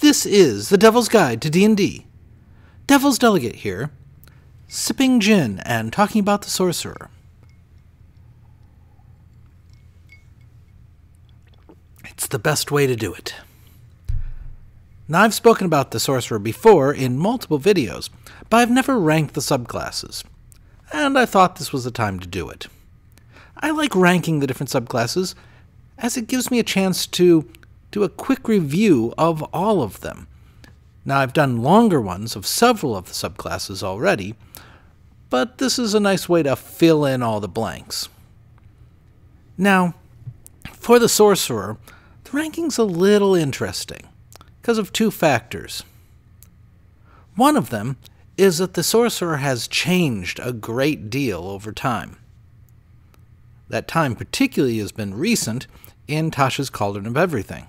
This is The Devil's Guide to D&D. Devil's Delegate here, sipping gin and talking about the sorcerer. It's the best way to do it. Now, I've spoken about the sorcerer before in multiple videos, but I've never ranked the subclasses, and I thought this was the time to do it. I like ranking the different subclasses, as it gives me a chance to do a quick review of all of them. Now, I've done longer ones of several of the subclasses already, but this is a nice way to fill in all the blanks. Now, for the Sorcerer, the ranking's a little interesting because of two factors. One of them is that the Sorcerer has changed a great deal over time. That time particularly has been recent in Tasha's Cauldron of Everything.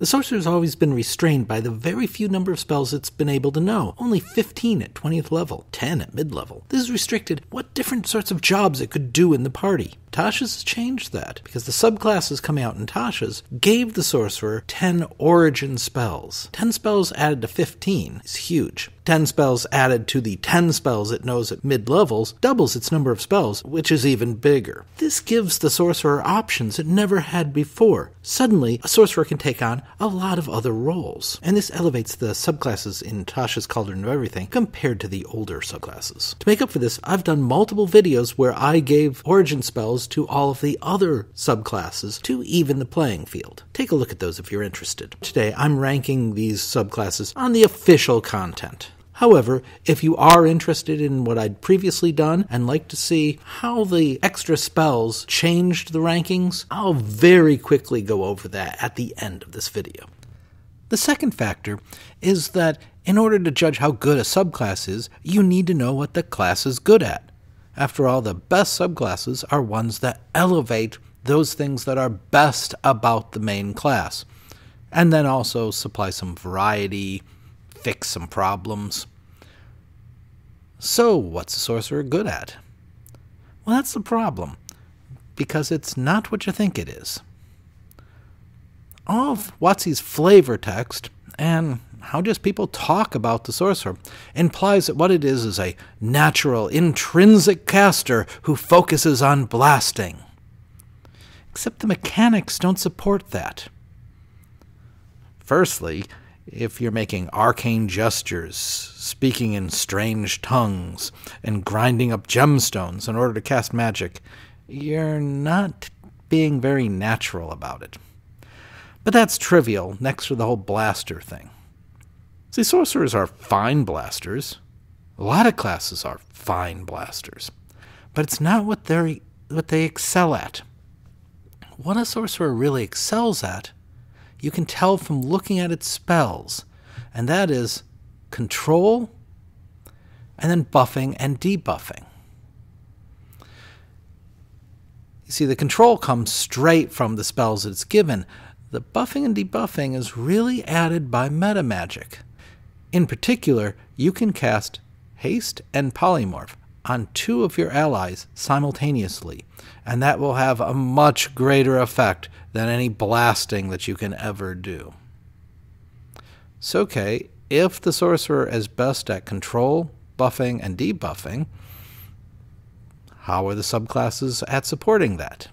The sorcerer's always been restrained by the very few number of spells it's been able to know, only 15 at 20th level, 10 at mid level. This has restricted what different sorts of jobs it could do in the party. Tasha's has changed that because the subclasses coming out in Tasha's gave the sorcerer 10 origin spells. 10 spells added to 15 is huge. 10 spells added to the 10 spells it knows at mid levels doubles its number of spells, which is even bigger. This gives the sorcerer options it never had before. Suddenly, a sorcerer can take on a lot of other roles, and this elevates the subclasses in Tasha's Cauldron of Everything compared to the older subclasses. To make up for this, I've done multiple videos where I gave origin spells to all of the other subclasses to even the playing field. Take a look at those if you're interested. Today, I'm ranking these subclasses on the official content. However, if you are interested in what I'd previously done and like to see how the extra spells changed the rankings, I'll very quickly go over that at the end of this video. The second factor is that in order to judge how good a subclass is, you need to know what the class is good at. After all, the best subclasses are ones that elevate those things that are best about the main class, and then also supply some variety, fix some problems. So, what's a sorcerer good at? Well, that's the problem, because it's not what you think it is. All of Watsy's flavor text, and how just people talk about the sorcerer, implies that what it is is a natural, intrinsic caster who focuses on blasting. Except the mechanics don't support that. Firstly, if you're making arcane gestures, speaking in strange tongues, and grinding up gemstones in order to cast magic, you're not being very natural about it. But that's trivial next to the whole blaster thing. See, sorcerers are fine blasters. A lot of classes are fine blasters, but it's not what they what they excel at. What a sorcerer really excels at, you can tell from looking at its spells, and that is control, and then buffing and debuffing. You see, the control comes straight from the spells it's given. The buffing and debuffing is really added by meta magic. In particular, you can cast Haste and Polymorph on two of your allies simultaneously, and that will have a much greater effect than any blasting that you can ever do. So, okay, if the sorcerer is best at control, buffing, and debuffing, how are the subclasses at supporting that?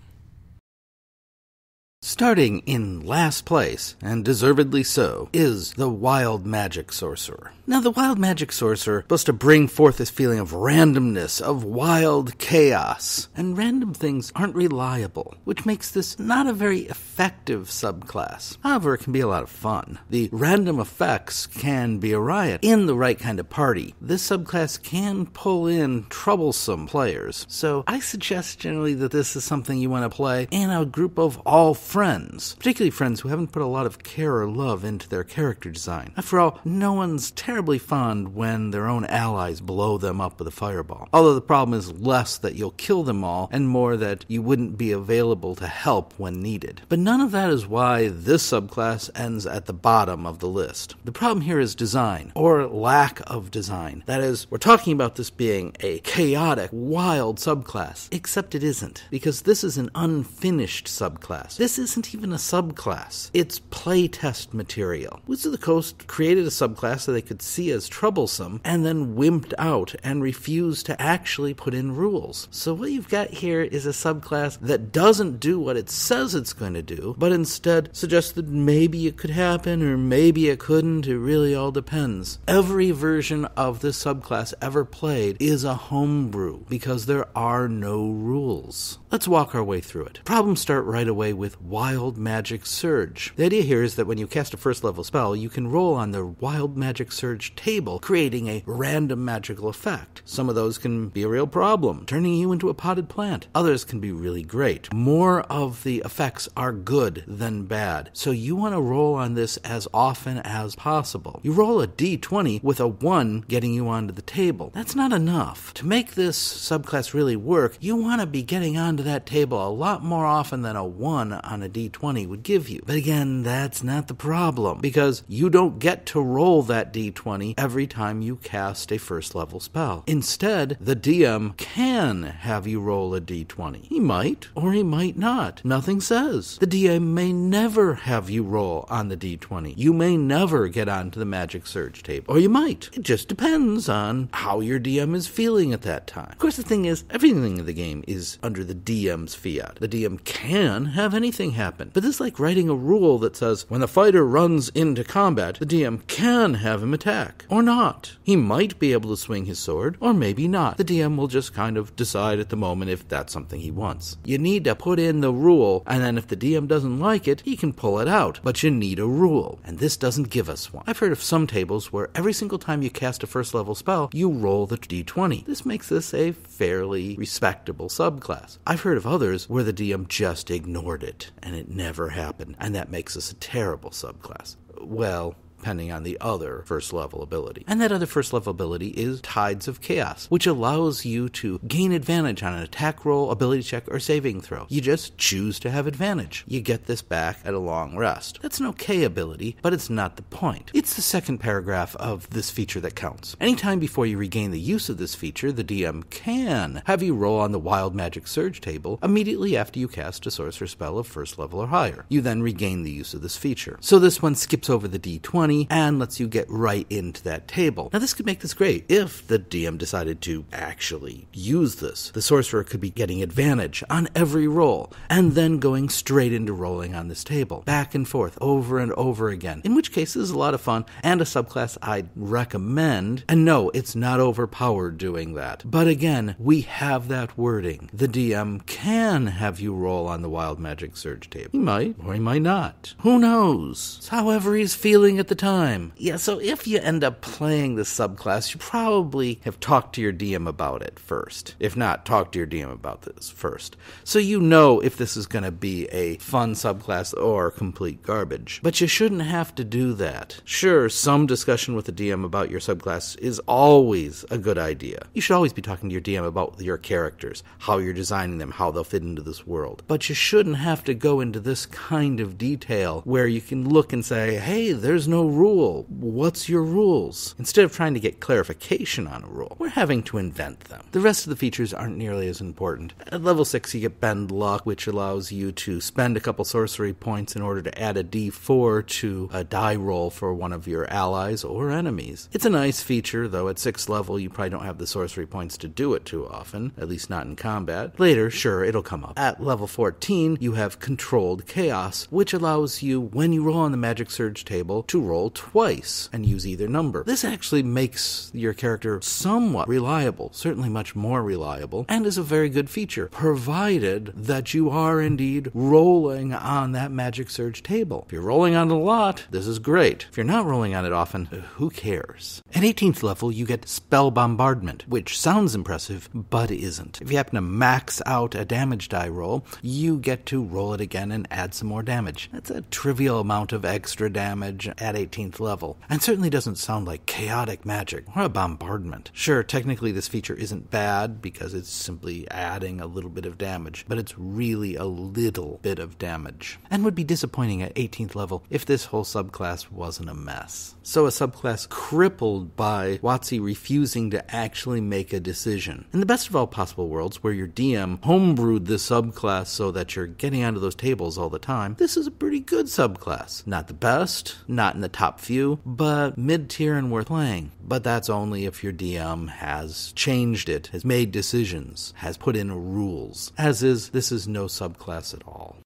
Starting in last place, and deservedly so, is the Wild Magic Sorcerer. Now, the Wild Magic Sorcerer is supposed to bring forth this feeling of randomness, of wild chaos, and random things aren't reliable, which makes this not a very effective subclass. However, it can be a lot of fun. The random effects can be a riot in the right kind of party. This subclass can pull in troublesome players, so I suggest generally that this is something you want to play in a group of all friends, particularly friends who haven't put a lot of care or love into their character design. After all, no one's terribly fond when their own allies blow them up with a fireball. Although the problem is less that you'll kill them all and more that you wouldn't be available to help when needed. But none of that is why this subclass ends at the bottom of the list. The problem here is design, or lack of design. That is, we're talking about this being a chaotic, wild subclass, except it isn't, because this is an unfinished subclass. This this isn't even a subclass. It's playtest material. Wizards of the Coast created a subclass that they could see as troublesome and then wimped out and refused to actually put in rules. So what you've got here is a subclass that doesn't do what it says it's going to do, but instead suggests that maybe it could happen or maybe it couldn't. It really all depends. Every version of this subclass ever played is a homebrew because there are no rules. Let's walk our way through it. Problems start right away with Wild Magic Surge. The idea here is that when you cast a first level spell, you can roll on the Wild Magic Surge table, creating a random magical effect. Some of those can be a real problem, turning you into a potted plant. Others can be really great. More of the effects are good than bad, so you want to roll on this as often as possible. You roll a d20 with a 1 getting you onto the table. That's not enough. To make this subclass really work, you want to be getting onto that table a lot more often than a 1 on on a d20 would give you. But again, that's not the problem because you don't get to roll that d20 every time you cast a first level spell. Instead, the DM can have you roll a d20. He might or he might not. Nothing says. The DM may never have you roll on the d20. You may never get onto the magic surge table, or you might. It just depends on how your DM is feeling at that time. Of course, the thing is, everything in the game is under the DM's fiat. The DM can have anything nothing happen. But is like writing a rule that says when the fighter runs into combat, the DM can have him attack or not. He might be able to swing his sword or maybe not. The DM will just kind of decide at the moment if that's something he wants. You need to put in the rule, and then if the DM doesn't like it, he can pull it out. But you need a rule, and this doesn't give us one. I've heard of some tables where every single time you cast a first level spell, you roll the d20. This makes this a fairly respectable subclass. I've heard of others where the DM just ignored it and it never happened, and that makes us a terrible subclass. Well, depending on the other first level ability. And that other first level ability is Tides of Chaos, which allows you to gain advantage on an attack roll, ability check, or saving throw. You just choose to have advantage. You get this back at a long rest. That's an okay ability, but it's not the point. It's the second paragraph of this feature that counts. Anytime before you regain the use of this feature, the DM can have you roll on the Wild Magic Surge table immediately after you cast a sorcerer spell of first level or higher. You then regain the use of this feature. So this one skips over the d20 money and lets you get right into that table. Now, this could make this great if the DM decided to actually use this. The sorcerer could be getting advantage on every roll and then going straight into rolling on this table, back and forth, over and over again. In which case, this is a lot of fun and a subclass I'd recommend. And no, it's not overpowered doing that. But again, we have that wording. The DM can have you roll on the wild magic surge table. He might or he might not. Who knows? It's however he's feeling at the time. Yeah, so if you end up playing the subclass, you probably have talked to your DM about it first. If not, talk to your DM about this first. So you know if this is going to be a fun subclass or complete garbage. But you shouldn't have to do that. Sure, some discussion with the DM about your subclass is always a good idea. You should always be talking to your DM about your characters, how you're designing them, how they'll fit into this world. But you shouldn't have to go into this kind of detail where you can look and say, hey, there's no rule. What's your rules? Instead of trying to get clarification on a rule, we're having to invent them. The rest of the features aren't nearly as important. At level 6, you get Bend Luck, which allows you to spend a couple sorcery points in order to add a d4 to a die roll for one of your allies or enemies. It's a nice feature, though at 6th level, you probably don't have the sorcery points to do it too often, at least not in combat. Later, sure, it'll come up. At level 14, you have Controlled Chaos, which allows you, when you roll on the Magic Surge table, to roll roll twice and use either number. This actually makes your character somewhat reliable, certainly much more reliable, and is a very good feature, provided that you are indeed rolling on that magic surge table. If you're rolling on it a lot, this is great. If you're not rolling on it often, who cares? At 18th level, you get Spell Bombardment, which sounds impressive, but isn't. If you happen to max out a damage die roll, you get to roll it again and add some more damage. That's a trivial amount of extra damage at a 18th level, and certainly doesn't sound like chaotic magic or a bombardment. Sure, technically this feature isn't bad because it's simply adding a little bit of damage, but it's really a little bit of damage, and would be disappointing at 18th level if this whole subclass wasn't a mess. So a subclass crippled by Watsy refusing to actually make a decision. In the best of all possible worlds, where your DM homebrewed the subclass so that you're getting onto those tables all the time, this is a pretty good subclass. Not the best, not in the top few, but mid tier and worth playing. But that's only if your DM has changed it, has made decisions, has put in rules, as is this is no subclass at all.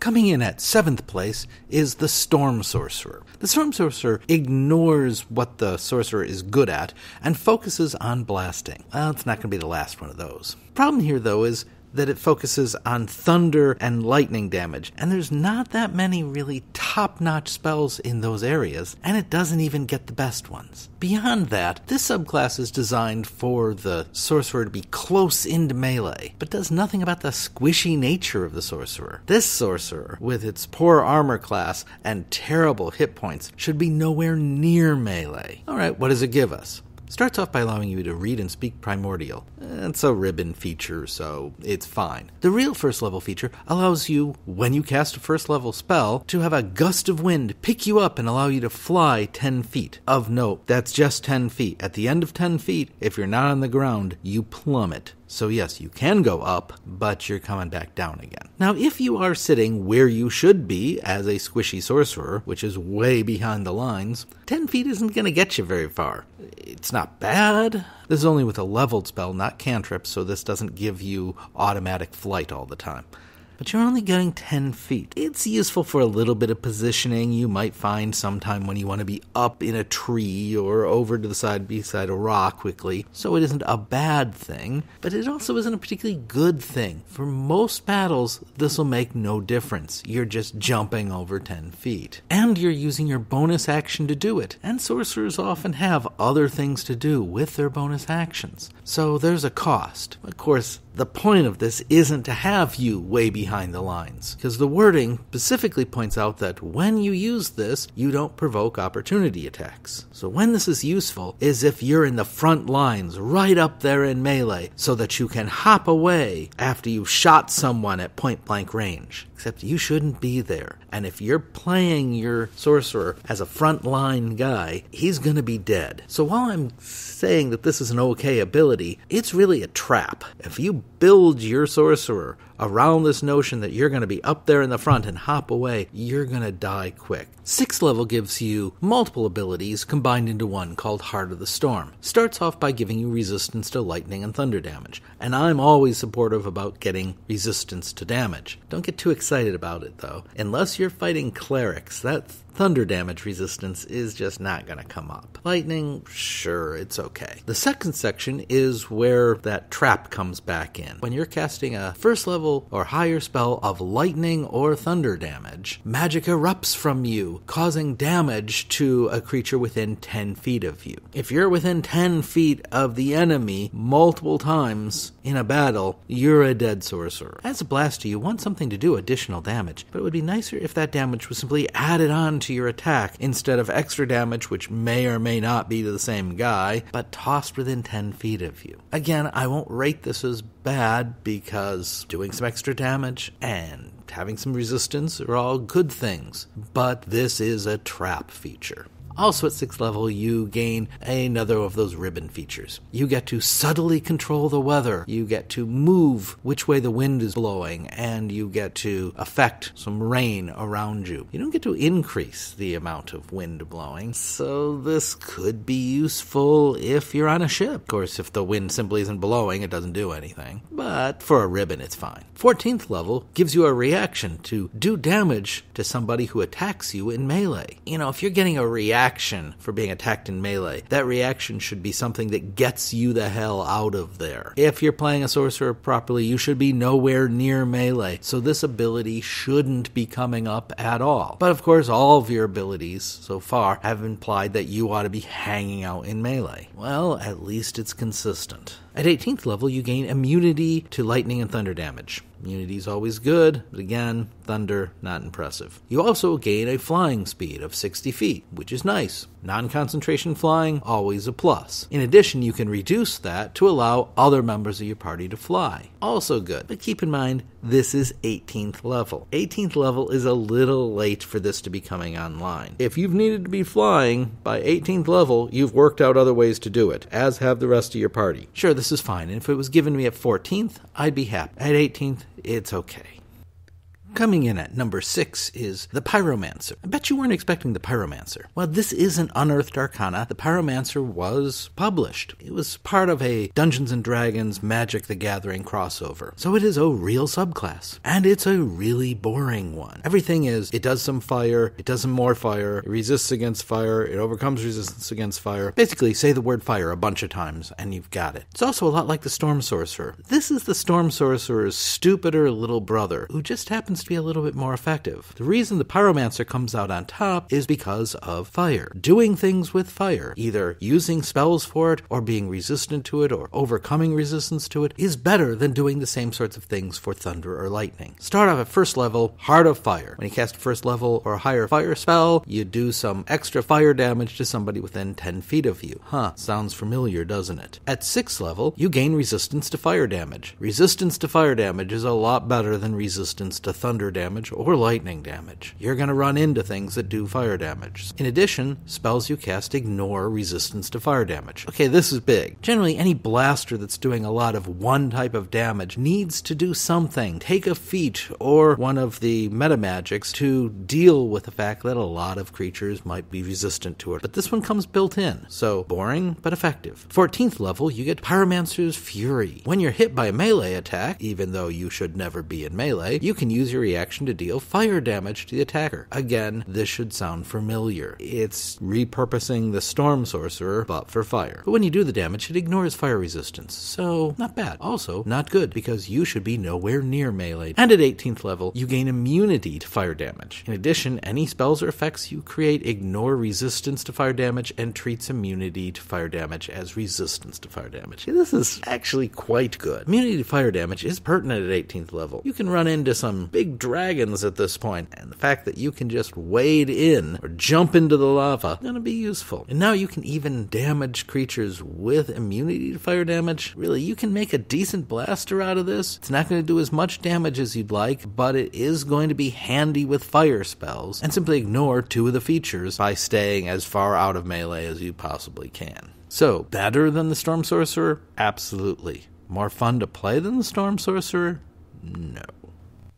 Coming in at seventh place is the Storm Sorcerer. The Storm Sorcerer ignores what the Sorcerer is good at and focuses on blasting. Well, it's not going to be the last one of those. Problem here, though, is that it focuses on thunder and lightning damage, and there's not that many really top notch spells in those areas, and it doesn't even get the best ones. Beyond that, this subclass is designed for the sorcerer to be close into melee, but does nothing about the squishy nature of the sorcerer. This sorcerer, with its poor armor class and terrible hit points, should be nowhere near melee. Alright, what does it give us? starts off by allowing you to read and speak Primordial. It's a ribbon feature, so it's fine. The real first level feature allows you, when you cast a first level spell, to have a gust of wind pick you up and allow you to fly 10 feet. Of note, that's just 10 feet. At the end of 10 feet, if you're not on the ground, you plummet. So, yes, you can go up, but you're coming back down again. Now, if you are sitting where you should be as a squishy sorcerer, which is way behind the lines, 10 feet isn't going to get you very far. It's not bad. This is only with a leveled spell, not cantrip, so this doesn't give you automatic flight all the time but you're only getting 10 feet. It's useful for a little bit of positioning you might find sometime when you want to be up in a tree or over to the side beside a rock quickly, so it isn't a bad thing, but it also isn't a particularly good thing. For most battles, this will make no difference. You're just jumping over 10 feet. And you're using your bonus action to do it, and sorcerers often have other things to do with their bonus actions. So there's a cost. Of course, the point of this isn't to have you way behind the lines, because the wording specifically points out that when you use this, you don't provoke opportunity attacks. So when this is useful is if you're in the front lines, right up there in melee, so that you can hop away after you've shot someone at point blank range. Except you shouldn't be there. And if you're playing your sorcerer as a front line guy, he's gonna be dead. So while I'm saying that this is an okay ability, it's really a trap. If you build your sorcerer around this notion that you're going to be up there in the front and hop away, you're going to die quick. Sixth level gives you multiple abilities combined into one called Heart of the Storm. Starts off by giving you resistance to lightning and thunder damage, and I'm always supportive about getting resistance to damage. Don't get too excited about it though. Unless you're fighting clerics, that thunder damage resistance is just not going to come up. Lightning, sure, it's okay. The second section is where that trap comes back in. When you're casting a first level level or higher spell of lightning or thunder damage, magic erupts from you, causing damage to a creature within 10 feet of you. If you're within 10 feet of the enemy multiple times in a battle, you're a dead sorcerer. As a blaster, you want something to do additional damage, but it would be nicer if that damage was simply added on to your attack instead of extra damage, which may or may not be to the same guy, but tossed within 10 feet of you. Again, I won't rate this as bad because doing some extra damage and having some resistance are all good things, but this is a trap feature. Also, at 6th level, you gain another of those ribbon features. You get to subtly control the weather, you get to move which way the wind is blowing, and you get to affect some rain around you. You don't get to increase the amount of wind blowing, so this could be useful if you're on a ship. Of course, if the wind simply isn't blowing, it doesn't do anything, but for a ribbon, it's fine. 14th level gives you a reaction to do damage to somebody who attacks you in melee. You know, if you're getting a reaction, reaction for being attacked in melee. That reaction should be something that gets you the hell out of there. If you're playing a sorcerer properly, you should be nowhere near melee, so this ability shouldn't be coming up at all. But of course, all of your abilities so far have implied that you ought to be hanging out in melee. Well, at least it's consistent. At 18th level, you gain immunity to lightning and thunder damage. Immunity is always good, but again, thunder, not impressive. You also gain a flying speed of 60 feet, which is nice. Non concentration flying, always a plus. In addition, you can reduce that to allow other members of your party to fly. Also good, but keep in mind this is 18th level. 18th level is a little late for this to be coming online. If you've needed to be flying by 18th level, you've worked out other ways to do it, as have the rest of your party. Sure, this is fine, and if it was given to me at 14th, I'd be happy. At 18th, it's okay. Coming in at number six is The Pyromancer. I bet you weren't expecting The Pyromancer. Well, this is not unearthed arcana. The Pyromancer was published. It was part of a Dungeons and Dragons Magic the Gathering crossover. So it is a real subclass. And it's a really boring one. Everything is it does some fire, it does some more fire, it resists against fire, it overcomes resistance against fire. Basically, say the word fire a bunch of times and you've got it. It's also a lot like the Storm Sorcerer. This is the Storm Sorcerer's stupider little brother who just happens to be a little bit more effective. The reason the pyromancer comes out on top is because of fire. Doing things with fire, either using spells for it or being resistant to it or overcoming resistance to it, is better than doing the same sorts of things for thunder or lightning. Start off at first level, Heart of Fire. When you cast a first level or higher fire spell, you do some extra fire damage to somebody within 10 feet of you. Huh, sounds familiar, doesn't it? At sixth level, you gain resistance to fire damage. Resistance to fire damage is a lot better than resistance to thunder thunder damage or lightning damage. You're going to run into things that do fire damage. In addition, spells you cast ignore resistance to fire damage. Okay, this is big. Generally, any blaster that's doing a lot of one type of damage needs to do something. Take a feat or one of the meta magics to deal with the fact that a lot of creatures might be resistant to it. But this one comes built in, so boring but effective. 14th level, you get Pyromancer's Fury. When you're hit by a melee attack, even though you should never be in melee, you can use your reaction to deal fire damage to the attacker. Again, this should sound familiar. It's repurposing the Storm Sorcerer, but for fire. But when you do the damage, it ignores fire resistance, so not bad. Also, not good, because you should be nowhere near melee. And at 18th level, you gain immunity to fire damage. In addition, any spells or effects you create ignore resistance to fire damage and treats immunity to fire damage as resistance to fire damage. This is actually quite good. Immunity to fire damage is pertinent at 18th level. You can run into some big dragons at this point, and the fact that you can just wade in or jump into the lava going to be useful. And now you can even damage creatures with immunity to fire damage. Really, you can make a decent blaster out of this. It's not going to do as much damage as you'd like, but it is going to be handy with fire spells, and simply ignore two of the features by staying as far out of melee as you possibly can. So, better than the Storm Sorcerer? Absolutely. More fun to play than the Storm Sorcerer? No.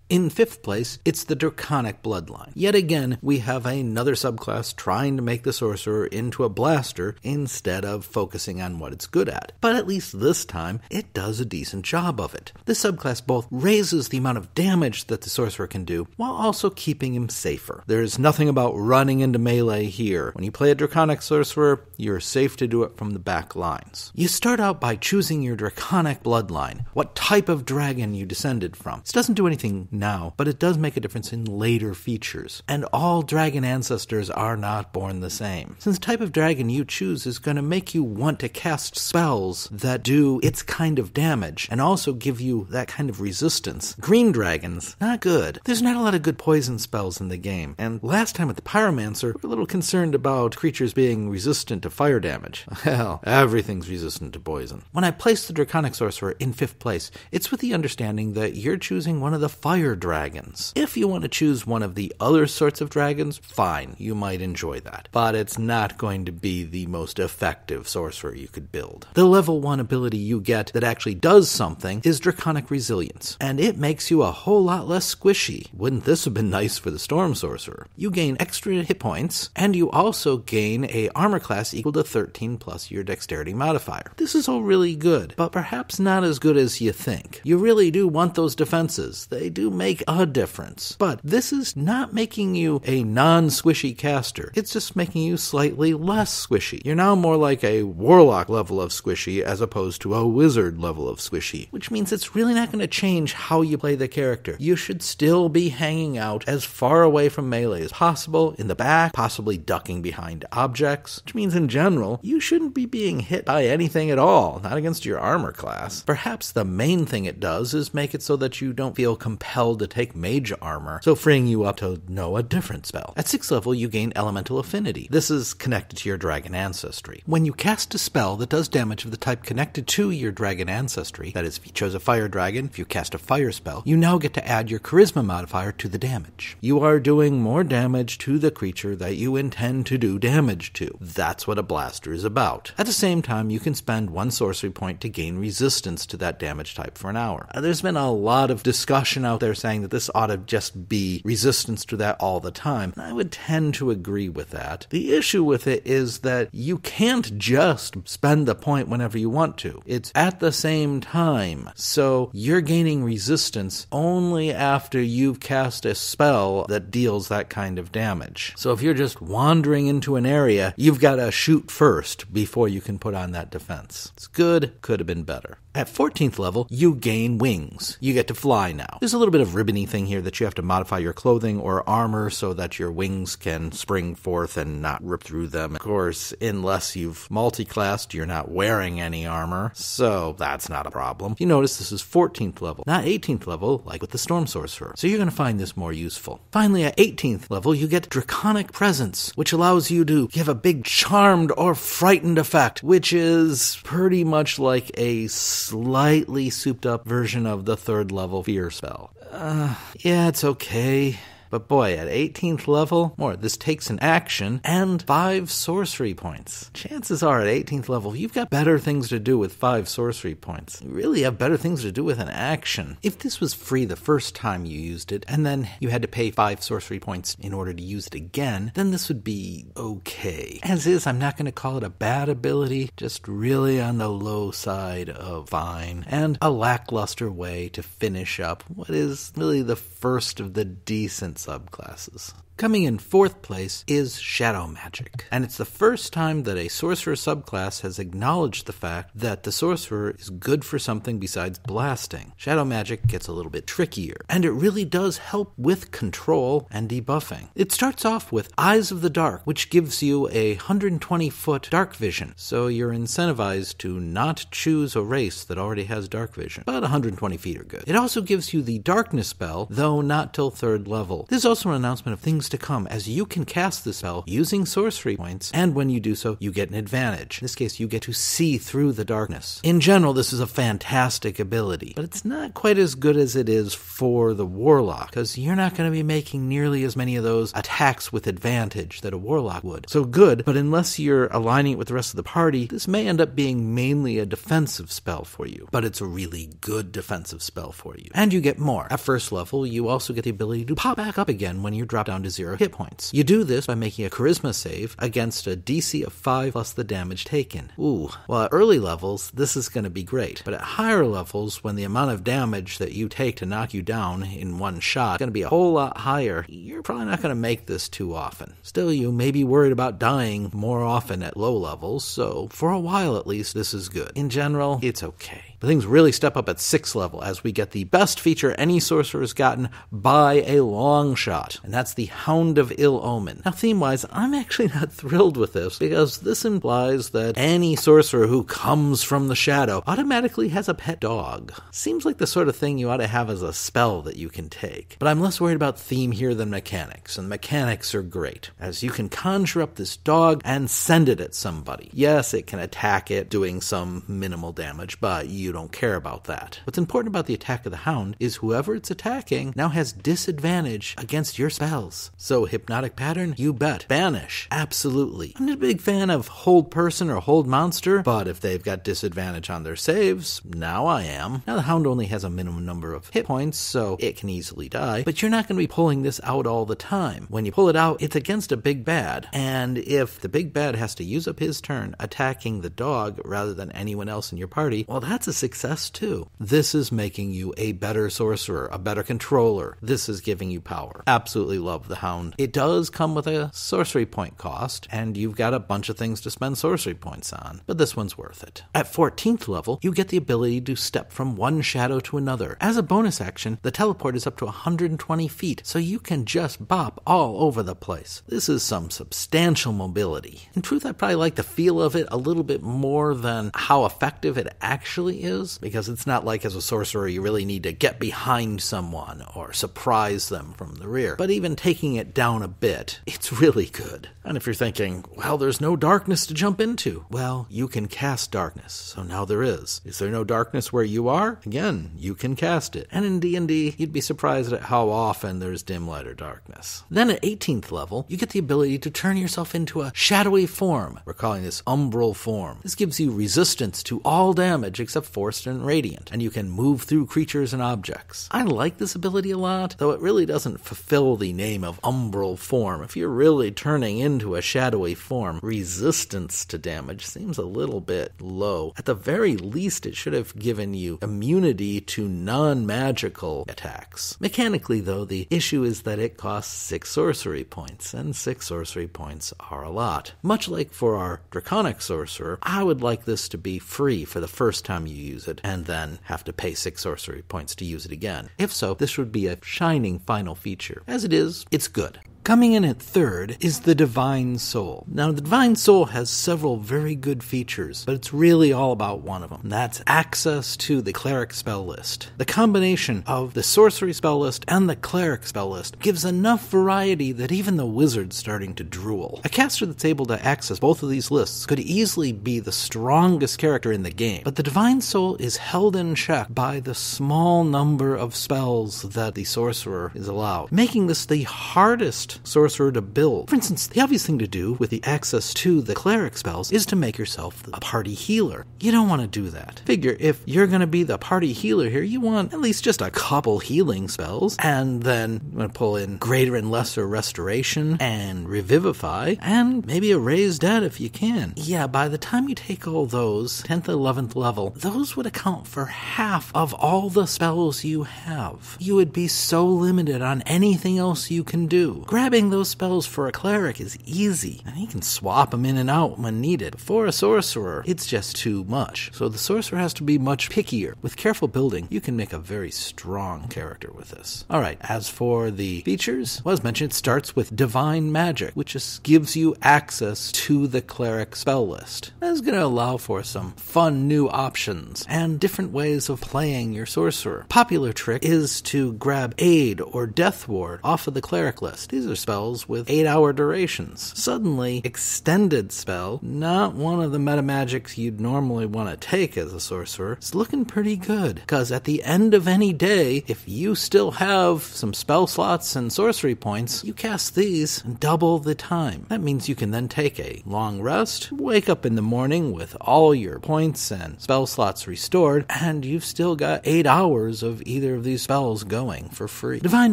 In fifth place, it's the Draconic bloodline. Yet again, we have another subclass trying to make the sorcerer into a blaster instead of focusing on what it's good at. But at least this time, it does a decent job of it. This subclass both raises the amount of damage that the sorcerer can do while also keeping him safer. There is nothing about running into melee here. When you play a Draconic sorcerer, you're safe to do it from the back lines. You start out by choosing your Draconic bloodline, what type of dragon you descended from. This doesn't do anything now, but it does make a difference in later features. And all dragon ancestors are not born the same. Since the type of dragon you choose is going to make you want to cast spells that do its kind of damage and also give you that kind of resistance. Green dragons, not good. There's not a lot of good poison spells in the game. And last time at the Pyromancer, we were a little concerned about creatures being resistant to fire damage. Hell, everything's resistant to poison. When I place the Draconic Sorcerer in fifth place, it's with the understanding that you're choosing one of the fire fire dragons. If you want to choose one of the other sorts of dragons, fine, you might enjoy that. But it's not going to be the most effective sorcerer you could build. The level 1 ability you get that actually does something is Draconic Resilience, and it makes you a whole lot less squishy. Wouldn't this have been nice for the Storm Sorcerer? You gain extra hit points, and you also gain a armor class equal to 13 plus your dexterity modifier. This is all really good, but perhaps not as good as you think. You really do want those defenses. They do make a difference. But this is not making you a non squishy caster, it's just making you slightly less squishy. You're now more like a warlock level of squishy as opposed to a wizard level of squishy, which means it's really not going to change how you play the character. You should still be hanging out as far away from melee as possible, in the back, possibly ducking behind objects, which means in general, you shouldn't be being hit by anything at all, not against your armor class. Perhaps the main thing it does is make it so that you don't feel compelled compelled to take mage armor, so freeing you up to know a different spell. At 6th level, you gain elemental affinity. This is connected to your dragon ancestry. When you cast a spell that does damage of the type connected to your dragon ancestry, that is, if you chose a fire dragon, if you cast a fire spell, you now get to add your charisma modifier to the damage. You are doing more damage to the creature that you intend to do damage to. That's what a blaster is about. At the same time, you can spend one sorcery point to gain resistance to that damage type for an hour. Uh, there's been a lot of discussion out there saying that this ought to just be resistance to that all the time. I would tend to agree with that. The issue with it is that you can't just spend the point whenever you want to, it's at the same time. So you're gaining resistance only after you've cast a spell that deals that kind of damage. So if you're just wandering into an area, you've got to shoot first before you can put on that defense. It's good, could have been better. At 14th level, you gain wings. You get to fly now. There's a little bit of of ribbony thing here that you have to modify your clothing or armor so that your wings can spring forth and not rip through them. Of course, unless you've multiclassed, you're not wearing any armor, so that's not a problem. You notice this is 14th level, not 18th level like with the Storm Sorcerer, so you're going to find this more useful. Finally, at 18th level, you get Draconic Presence, which allows you to give a big charmed or frightened effect, which is pretty much like a slightly souped up version of the third level fear spell. Uh, yeah, it's okay. But boy, at 18th level, more, this takes an action and five sorcery points. Chances are at 18th level, you've got better things to do with five sorcery points. You really have better things to do with an action. If this was free the first time you used it, and then you had to pay five sorcery points in order to use it again, then this would be okay. As is, I'm not going to call it a bad ability, just really on the low side of fine, and a lackluster way to finish up what is really the first of the decent subclasses. Coming in fourth place is Shadow Magic, and it's the first time that a Sorcerer subclass has acknowledged the fact that the Sorcerer is good for something besides blasting. Shadow Magic gets a little bit trickier, and it really does help with control and debuffing. It starts off with Eyes of the Dark, which gives you a 120 foot dark vision, so you're incentivized to not choose a race that already has dark vision. But 120 feet are good. It also gives you the Darkness spell, though not till third level. There's also an announcement of things things to come as you can cast the spell using sorcery points, and when you do so, you get an advantage. In this case, you get to see through the darkness. In general, this is a fantastic ability, but it's not quite as good as it is for the warlock, because you're not going to be making nearly as many of those attacks with advantage that a warlock would. So good, but unless you're aligning it with the rest of the party, this may end up being mainly a defensive spell for you, but it's a really good defensive spell for you. And you get more. At first level, you also get the ability to pop back up again when you drop down to zero hit points. You do this by making a charisma save against a DC of 5 plus the damage taken. Ooh, well, at early levels, this is going to be great, but at higher levels, when the amount of damage that you take to knock you down in one shot is going to be a whole lot higher, you're probably not going to make this too often. Still, you may be worried about dying more often at low levels, so for a while at least, this is good. In general, it's okay. But things really step up at 6 level as we get the best feature any sorcerer's gotten by a long shot, and that's the Hound of Ill Omen. Now, theme wise, I'm actually not thrilled with this because this implies that any sorcerer who comes from the shadow automatically has a pet dog. Seems like the sort of thing you ought to have as a spell that you can take. But I'm less worried about theme here than mechanics, and mechanics are great, as you can conjure up this dog and send it at somebody. Yes, it can attack it, doing some minimal damage, but you you don't care about that. What's important about the attack of the hound is whoever it's attacking now has disadvantage against your spells. So, hypnotic pattern, you bet. Banish, absolutely. I'm not a big fan of hold person or hold monster, but if they've got disadvantage on their saves, now I am. Now, the hound only has a minimum number of hit points, so it can easily die, but you're not going to be pulling this out all the time. When you pull it out, it's against a big bad, and if the big bad has to use up his turn attacking the dog rather than anyone else in your party, well, that's a success too. This is making you a better sorcerer, a better controller. This is giving you power. Absolutely love the hound. It does come with a sorcery point cost, and you've got a bunch of things to spend sorcery points on, but this one's worth it. At 14th level, you get the ability to step from one shadow to another. As a bonus action, the teleport is up to 120 feet, so you can just bop all over the place. This is some substantial mobility. In truth, I probably like the feel of it a little bit more than how effective it actually is because it's not like as a sorcerer you really need to get behind someone or surprise them from the rear. But even taking it down a bit, it's really good. And if you're thinking, well, there's no darkness to jump into, well, you can cast darkness. So now there is. Is there no darkness where you are? Again, you can cast it. And in D&D, you'd be surprised at how often there's dim light or darkness. Then at 18th level, you get the ability to turn yourself into a shadowy form. We're calling this umbral form. This gives you resistance to all damage except forced and radiant, and you can move through creatures and objects. I like this ability a lot, though it really doesn't fulfill the name of umbral form. If you're really turning into a shadowy form, resistance to damage seems a little bit low. At the very least, it should have given you immunity to non magical attacks. Mechanically, though, the issue is that it costs 6 sorcery points, and 6 sorcery points are a lot. Much like for our Draconic Sorcerer, I would like this to be free for the first time you use it and then have to pay six sorcery points to use it again. If so, this would be a shining final feature. As it is, it's good. Coming in at third is the divine soul. Now, the divine soul has several very good features, but it's really all about one of them. That's access to the cleric spell list. The combination of the sorcery spell list and the cleric spell list gives enough variety that even the wizard's starting to drool. A caster that's able to access both of these lists could easily be the strongest character in the game, but the divine soul is held in check by the small number of spells that the sorcerer is allowed, making this the hardest sorcerer to build. For instance, the obvious thing to do with the access to the cleric spells is to make yourself a party healer. You don't want to do that. Figure if you're going to be the party healer here, you want at least just a couple healing spells, and then you want to pull in greater and lesser restoration and revivify, and maybe a raise dead if you can. Yeah, by the time you take all those, 10th, 11th level, those would account for half of all the spells you have. You would be so limited on anything else you can do. Grab Grabbing those spells for a cleric is easy, and he can swap them in and out when needed. But for a sorcerer, it's just too much. So the sorcerer has to be much pickier. With careful building, you can make a very strong character with this. All right, as for the features, well, as mentioned, it starts with divine magic, which just gives you access to the cleric spell list. That's going to allow for some fun new options and different ways of playing your sorcerer. Popular trick is to grab aid or death ward off of the cleric list. These are spells with 8 hour durations. Suddenly, extended spell, not one of the meta magics you'd normally want to take as a sorcerer, is looking pretty good. Because at the end of any day, if you still have some spell slots and sorcery points, you cast these and double the time. That means you can then take a long rest, wake up in the morning with all your points and spell slots restored, and you've still got 8 hours of either of these spells going for free. Divine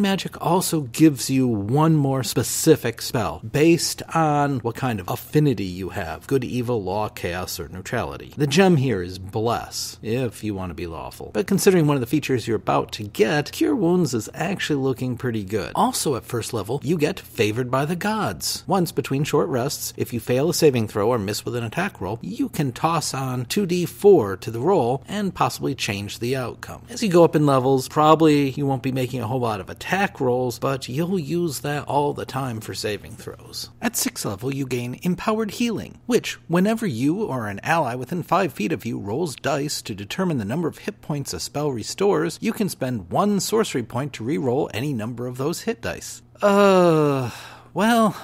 Magic also gives you one more more specific spell based on what kind of affinity you have good, evil, law, chaos, or neutrality. The gem here is Bless, if you want to be lawful. But considering one of the features you're about to get, Cure Wounds is actually looking pretty good. Also, at first level, you get Favored by the Gods. Once between short rests, if you fail a saving throw or miss with an attack roll, you can toss on 2d4 to the roll and possibly change the outcome. As you go up in levels, probably you won't be making a whole lot of attack rolls, but you'll use that all the time for saving throws. At 6th level, you gain Empowered Healing, which, whenever you or an ally within 5 feet of you rolls dice to determine the number of hit points a spell restores, you can spend one sorcery point to reroll any number of those hit dice. Uh, well,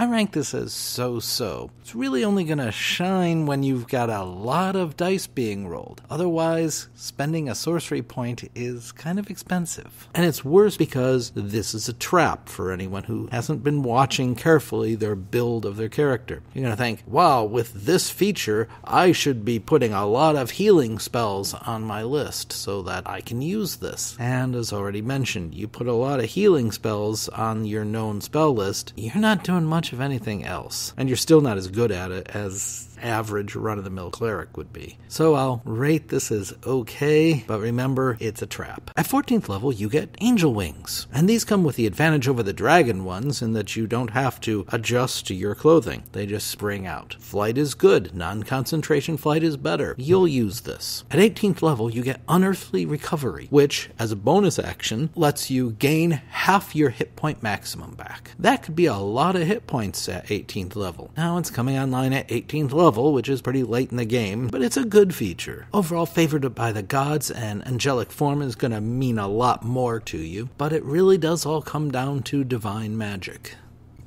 I rank this as so so. It's really only going to shine when you've got a lot of dice being rolled. Otherwise, spending a sorcery point is kind of expensive. And it's worse because this is a trap for anyone who hasn't been watching carefully their build of their character. You're going to think, wow, with this feature, I should be putting a lot of healing spells on my list so that I can use this. And as already mentioned, you put a lot of healing spells on your known spell list, you're not doing much much of anything else, and you're still not as good at it as average run of the mill cleric would be. So I'll rate this as okay, but remember, it's a trap. At 14th level, you get angel wings, and these come with the advantage over the dragon ones in that you don't have to adjust to your clothing, they just spring out. Flight is good, non concentration flight is better. You'll use this. At 18th level, you get unearthly recovery, which, as a bonus action, lets you gain half your hit point maximum back. That could be a lot of hit points at 18th level. Now it's coming online at 18th level, which is pretty late in the game, but it's a good feature. Overall, favored by the gods and angelic form is going to mean a lot more to you, but it really does all come down to divine magic.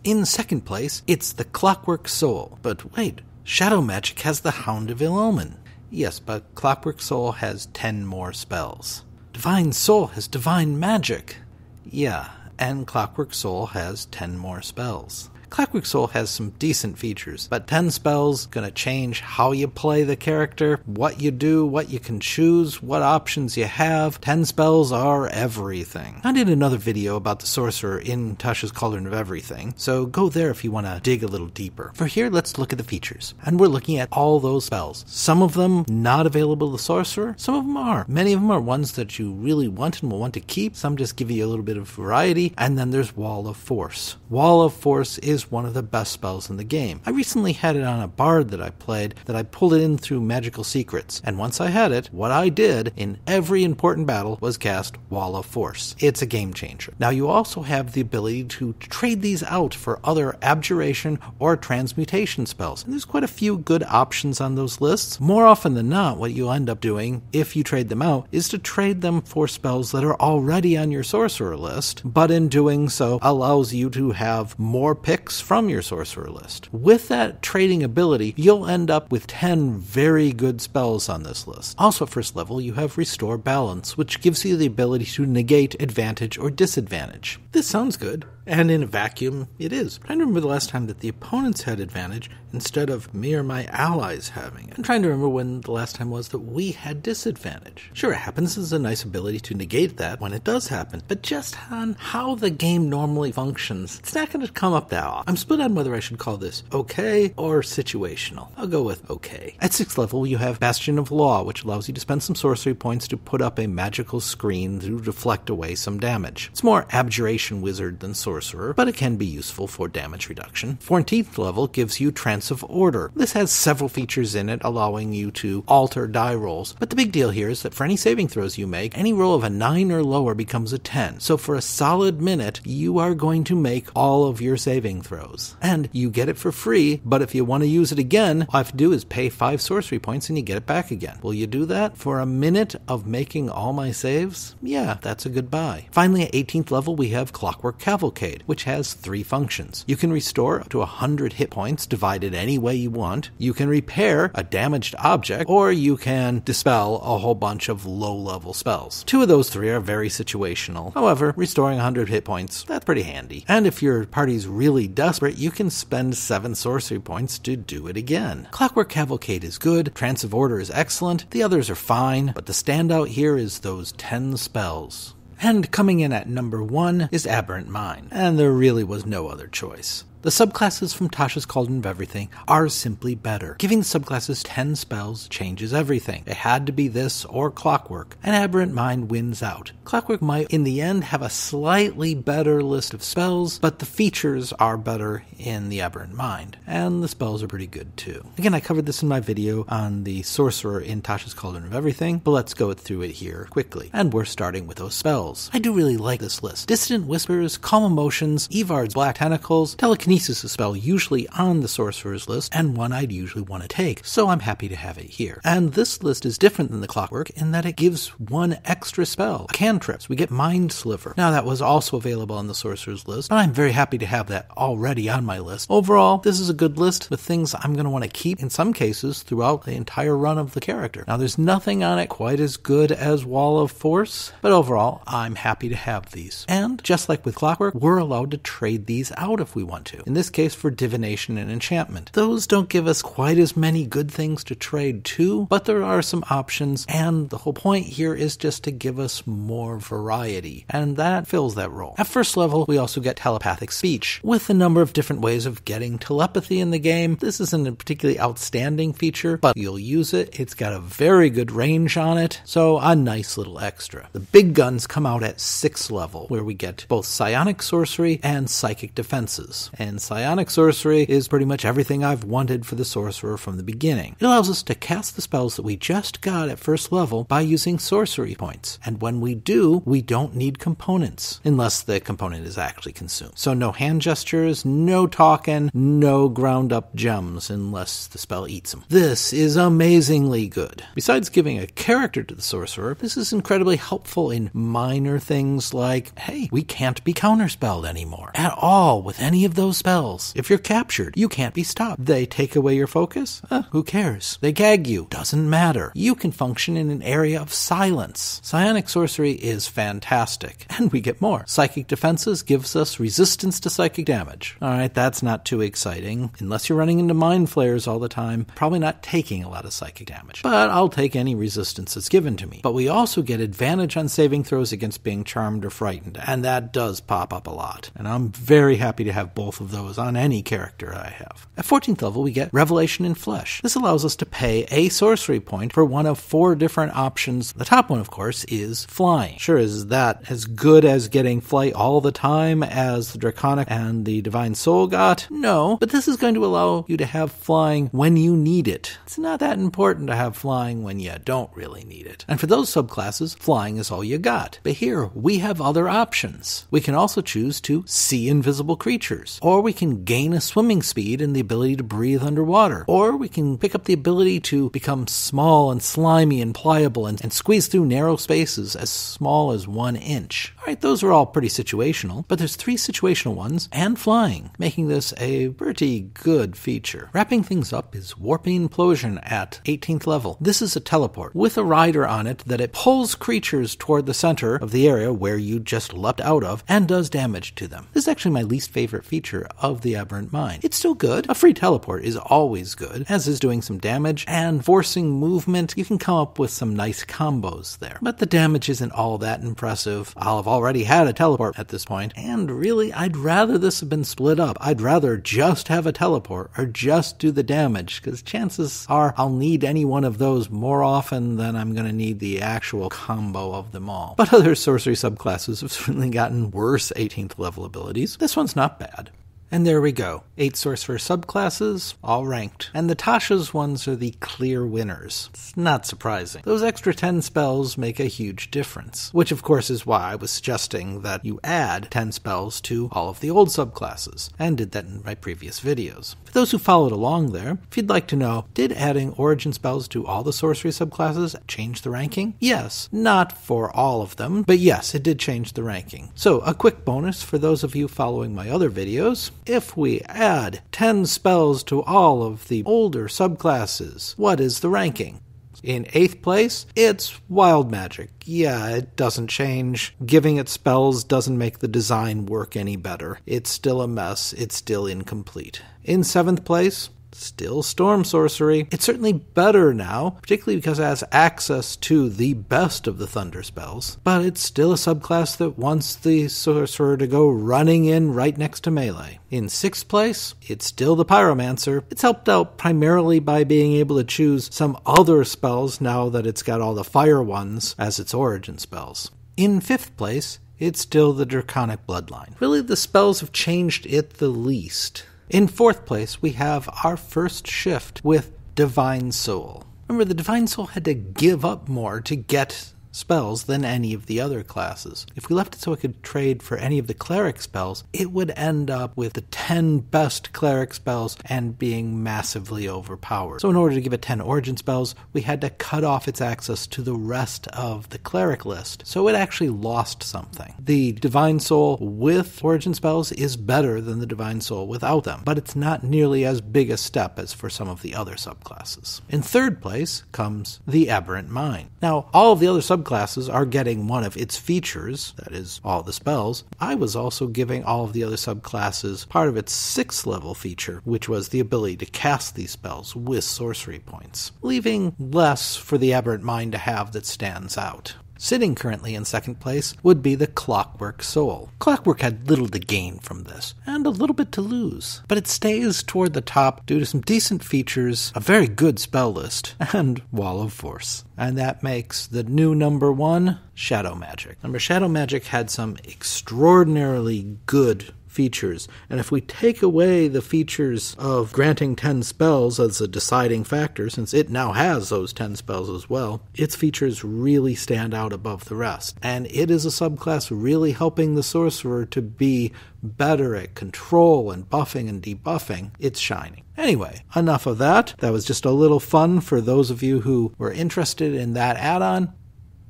In second place, it's the Clockwork Soul. But wait, Shadow Magic has the Hound of Ill Omen. Yes, but Clockwork Soul has 10 more spells. Divine Soul has divine magic. Yeah, and Clockwork Soul has 10 more spells. Clockwork Soul has some decent features, but 10 spells gonna change how you play the character, what you do, what you can choose, what options you have. 10 spells are everything. I did another video about the sorcerer in Tasha's Cauldron of Everything, so go there if you wanna dig a little deeper. For here, let's look at the features. And we're looking at all those spells. Some of them not available to the sorcerer, some of them are. Many of them are ones that you really want and will want to keep, some just give you a little bit of variety, and then there's Wall of Force. Wall of Force is is one of the best spells in the game. I recently had it on a bard that I played that I pulled it in through magical secrets, and once I had it, what I did in every important battle was cast Wall of Force. It's a game changer. Now you also have the ability to trade these out for other abjuration or transmutation spells, and there's quite a few good options on those lists. More often than not, what you'll end up doing if you trade them out is to trade them for spells that are already on your sorcerer list, but in doing so allows you to have more picks picks from your sorcerer list. With that trading ability, you'll end up with 10 very good spells on this list. Also, first level, you have Restore Balance, which gives you the ability to negate advantage or disadvantage. This sounds good, and in a vacuum, it is. I'm trying to remember the last time that the opponents had advantage instead of me or my allies having it. I'm trying to remember when the last time was that we had disadvantage. Sure, it happens as a nice ability to negate that when it does happen, but just on how the game normally functions, it's not going to come up that often. I'm split on whether I should call this okay or situational. I'll go with okay. At sixth level, you have Bastion of Law, which allows you to spend some sorcery points to put up a magical screen to deflect away some damage. It's more abjuration wizard than sorcery sorcerer, but it can be useful for damage reduction. 14th level gives you of Order. This has several features in it, allowing you to alter die rolls, but the big deal here is that for any saving throws you make, any roll of a 9 or lower becomes a 10. So for a solid minute, you are going to make all of your saving throws. And you get it for free, but if you want to use it again, all you have to do is pay 5 sorcery points and you get it back again. Will you do that? For a minute of making all my saves? Yeah, that's a good buy. Finally, at 18th level, we have Clockwork Cavalcade which has three functions. You can restore up to 100 hit points divided any way you want, you can repair a damaged object, or you can dispel a whole bunch of low level spells. Two of those three are very situational. However, restoring 100 hit points, that's pretty handy. And if your party's really desperate, you can spend 7 sorcery points to do it again. Clockwork Cavalcade is good, of Order is excellent, the others are fine, but the standout here is those 10 spells. And coming in at number one is Aberrant Mind, and there really was no other choice. The subclasses from Tasha's Cauldron of Everything are simply better. Giving the subclasses 10 spells changes everything. It had to be this or Clockwork. An Aberrant Mind wins out. Clockwork might, in the end, have a slightly better list of spells, but the features are better in the Aberrant Mind. And the spells are pretty good too. Again, I covered this in my video on the Sorcerer in Tasha's Cauldron of Everything, but let's go through it here quickly. And we're starting with those spells. I do really like this list. Dissident Whispers, Calm Emotions, Evard's Black Tentacles, Telekinesis, Kinesis is a spell usually on the sorcerer's list and one I'd usually want to take, so I'm happy to have it here. And this list is different than the clockwork in that it gives one extra spell, a cantrip. So we get Mind Sliver. Now that was also available on the sorcerer's list, and I'm very happy to have that already on my list. Overall, this is a good list with things I'm going to want to keep in some cases throughout the entire run of the character. Now there's nothing on it quite as good as Wall of Force, but overall, I'm happy to have these. And just like with Clockwork, we're allowed to trade these out if we want to in this case for divination and enchantment. Those don't give us quite as many good things to trade too, but there are some options, and the whole point here is just to give us more variety, and that fills that role. At first level, we also get telepathic speech. With a number of different ways of getting telepathy in the game, this isn't a particularly outstanding feature, but you'll use it. It's got a very good range on it, so a nice little extra. The big guns come out at 6th level, where we get both psionic sorcery and psychic defenses. And and Psionic Sorcery is pretty much everything I've wanted for the Sorcerer from the beginning. It allows us to cast the spells that we just got at first level by using sorcery points, and when we do, we don't need components, unless the component is actually consumed. So no hand gestures, no talking, no ground up gems, unless the spell eats them. This is amazingly good. Besides giving a character to the Sorcerer, this is incredibly helpful in minor things like, hey, we can't be counterspelled anymore at all with any of those spells. If you're captured, you can't be stopped. They take away your focus? who cares? They gag you. Doesn't matter. You can function in an area of silence. Psionic sorcery is fantastic. And we get more. Psychic defenses gives us resistance to psychic damage. Alright, that's not too exciting. Unless you're running into mind flares all the time, probably not taking a lot of psychic damage. But I'll take any resistance that's given to me. But we also get advantage on saving throws against being charmed or frightened, and that does pop up a lot. And I'm very happy to have both of those on any character I have. At 14th level, we get Revelation in Flesh. This allows us to pay a sorcery point for one of four different options. The top one, of course, is flying. Sure, is that as good as getting flight all the time as the Draconic and the Divine Soul got? No, but this is going to allow you to have flying when you need it. It's not that important to have flying when you don't really need it. And for those subclasses, flying is all you got. But here, we have other options. We can also choose to see invisible creatures, or or we can gain a swimming speed and the ability to breathe underwater, or we can pick up the ability to become small and slimy and pliable and, and squeeze through narrow spaces as small as one inch. All right, those are all pretty situational, but there's three situational ones and flying, making this a pretty good feature. Wrapping things up is warping implosion at 18th level. This is a teleport with a rider on it that it pulls creatures toward the center of the area where you just leapt out of and does damage to them. This is actually my least favorite feature of the aberrant mind. It's still good. A free teleport is always good, as is doing some damage and forcing movement. You can come up with some nice combos there. But the damage isn't all that impressive. I'll have already had a teleport at this point, and really, I'd rather this have been split up. I'd rather just have a teleport or just do the damage, because chances are I'll need any one of those more often than I'm going to need the actual combo of them all. But other sorcery subclasses have certainly gotten worse 18th level abilities. This one's not bad. And there we go. Eight Sorcerer subclasses, all ranked. And the Tasha's ones are the clear winners. It's not surprising. Those extra 10 spells make a huge difference, which of course is why I was suggesting that you add 10 spells to all of the old subclasses, and did that in my previous videos. For those who followed along there, if you'd like to know, did adding origin spells to all the sorcery subclasses change the ranking? Yes, not for all of them, but yes, it did change the ranking. So, a quick bonus for those of you following my other videos, if we add 10 spells to all of the older subclasses, what is the ranking? In eighth place, it's Wild Magic. Yeah, it doesn't change. Giving it spells doesn't make the design work any better. It's still a mess, it's still incomplete. In seventh place, still Storm Sorcery. It's certainly better now, particularly because it has access to the best of the Thunder spells, but it's still a subclass that wants the Sorcerer to go running in right next to melee. In sixth place, it's still the Pyromancer. It's helped out primarily by being able to choose some other spells now that it's got all the fire ones as its origin spells. In fifth place, it's still the Draconic Bloodline. Really, the spells have changed it the least in fourth place, we have our first shift with Divine Soul. Remember, the Divine Soul had to give up more to get spells than any of the other classes. If we left it so it could trade for any of the cleric spells, it would end up with the 10 best cleric spells and being massively overpowered. So, in order to give it 10 origin spells, we had to cut off its access to the rest of the cleric list, so it actually lost something. The Divine Soul with origin spells is better than the Divine Soul without them, but it's not nearly as big a step as for some of the other subclasses. In third place comes the Aberrant Mind. Now, all of the other subclasses subclasses are getting one of its features, that is, all the spells, I was also giving all of the other subclasses part of its sixth level feature, which was the ability to cast these spells with sorcery points, leaving less for the aberrant mind to have that stands out sitting currently in second place would be the Clockwork Soul. Clockwork had little to gain from this, and a little bit to lose, but it stays toward the top due to some decent features, a very good spell list, and Wall of Force. And that makes the new number one Shadow Magic. Number Shadow Magic had some extraordinarily good features. And if we take away the features of granting 10 spells as a deciding factor, since it now has those 10 spells as well, its features really stand out above the rest. And it is a subclass really helping the sorcerer to be better at control and buffing and debuffing. It's shining. Anyway, enough of that. That was just a little fun for those of you who were interested in that add on.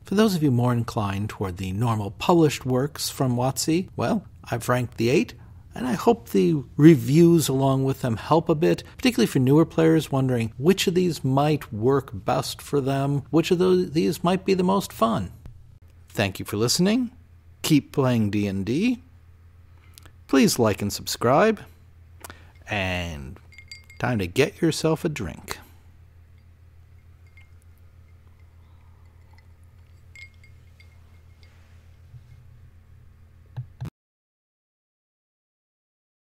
For those of you more inclined toward the normal published works from WotC, well, i have ranked the Eight, and I hope the reviews along with them help a bit, particularly for newer players wondering which of these might work best for them, which of those, these might be the most fun. Thank you for listening. Keep playing D&D. Please like and subscribe and time to get yourself a drink.